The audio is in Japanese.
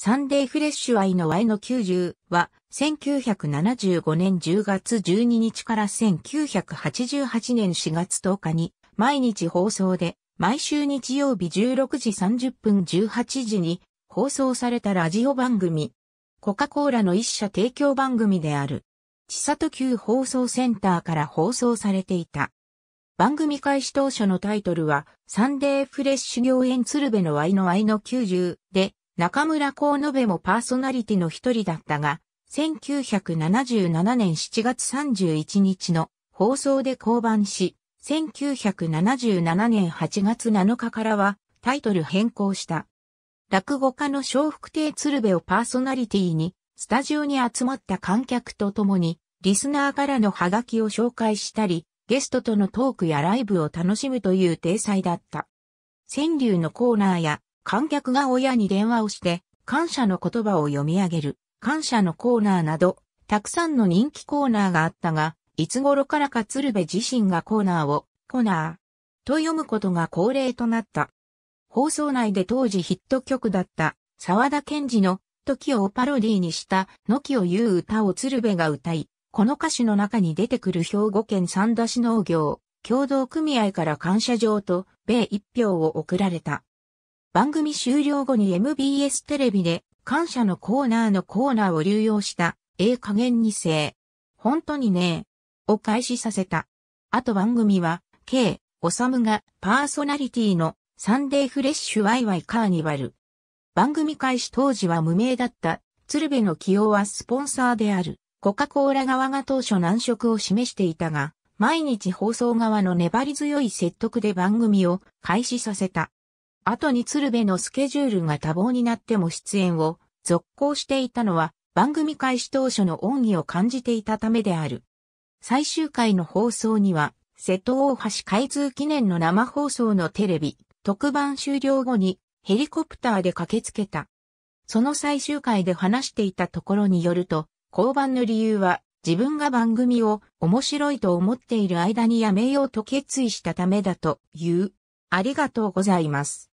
サンデーフレッシュ愛の愛の90は、1975年10月12日から1988年4月10日に、毎日放送で、毎週日曜日16時30分18時に、放送されたラジオ番組。コカ・コーラの一社提供番組である。千里急放送センターから放送されていた。番組開始当初のタイトルは、サンデーフレッシュ行園鶴瓶の愛の愛の90で、中村幸信もパーソナリティの一人だったが、1977年7月31日の放送で降板し、1977年8月7日からはタイトル変更した。落語家の小福亭鶴瓶をパーソナリティに、スタジオに集まった観客と共に、リスナーからのハガキを紹介したり、ゲストとのトークやライブを楽しむという体裁だった。川柳のコーナーや観客が親に電話をして、感謝の言葉を読み上げる、感謝のコーナーなど、たくさんの人気コーナーがあったが、いつ頃からか鶴瓶自身がコーナーを、コナー、と読むことが恒例となった。放送内で当時ヒット曲だった、沢田賢治の、時をパロディーにした、のきを言う歌を鶴瓶が歌い、この歌詞の中に出てくる兵庫県三田市農業、協同組合から感謝状と、米一票を贈られた。番組終了後に MBS テレビで感謝のコーナーのコーナーを流用した、ええ加減にせえ。本当にねえ。を開始させた。あと番組は、K、おさむがパーソナリティのサンデーフレッシュワイワイカーニバル。番組開始当時は無名だった鶴瓶の起用はスポンサーであるコカ・コーラ側が当初難色を示していたが、毎日放送側の粘り強い説得で番組を開始させた。後に鶴瓶のスケジュールが多忙になっても出演を続行していたのは番組開始当初の恩義を感じていたためである。最終回の放送には、瀬戸大橋開通記念の生放送のテレビ、特番終了後にヘリコプターで駆けつけた。その最終回で話していたところによると、降板の理由は自分が番組を面白いと思っている間にやめようと決意したためだという。ありがとうございます。